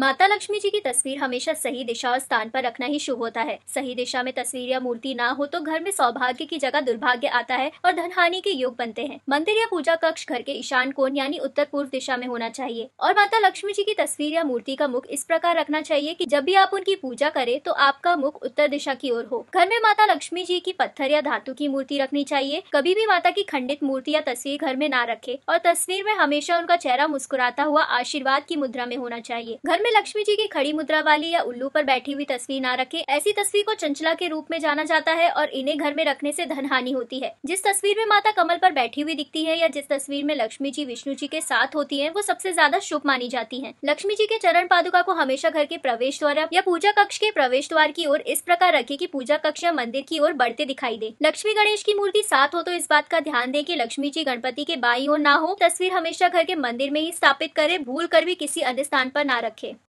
माता लक्ष्मी जी की तस्वीर हमेशा सही दिशा और स्थान पर रखना ही शुभ होता है सही दिशा में तस्वीर या मूर्ति ना हो तो घर में सौभाग्य की जगह दुर्भाग्य आता है और धन हानि के योग बनते हैं मंदिर या पूजा कक्ष घर के ईशान कोण यानी उत्तर पूर्व दिशा में होना चाहिए और माता लक्ष्मी जी की तस्वीर या मूर्ति का मुख इस प्रकार रखना चाहिए की जब भी आप उनकी पूजा करे तो आपका मुख उत्तर दिशा की ओर हो घर में माता लक्ष्मी जी की पत्थर या धातु की मूर्ति रखनी चाहिए कभी भी माता की खंडित मूर्ति या तस्वीर घर में ना रखे और तस्वीर में हमेशा उनका चेहरा मुस्कुराता हुआ आशीर्वाद की मुद्रा में होना चाहिए घर में में लक्ष्मी जी की खड़ी मुद्रा वाली या उल्लू पर बैठी हुई तस्वीर ना रखें ऐसी तस्वीर को चंचला के रूप में जाना जाता है और इन्हें घर में रखने से धन हानि होती है जिस तस्वीर में माता कमल पर बैठी हुई दिखती है या जिस तस्वीर में लक्ष्मी जी विष्णु जी के साथ होती है वो सबसे ज्यादा शुभ मानी जाती है लक्ष्मी जी के चरण पादुका को हमेशा घर के प्रवेश द्वार या पूजा कक्ष के प्रवेश द्वार की ओर इस प्रकार रखे की पूजा कक्ष या मंदिर की ओर बढ़ते दिखाई दे लक्ष्मी गणेश की मूर्ति साथ हो तो इस बात का ध्यान दे की लक्ष्मी जी गणपति के बाई ओर ना हो तस्वीर हमेशा घर के मंदिर में ही स्थापित करे भूल कर भी किसी अन्य स्थान पर ना रखें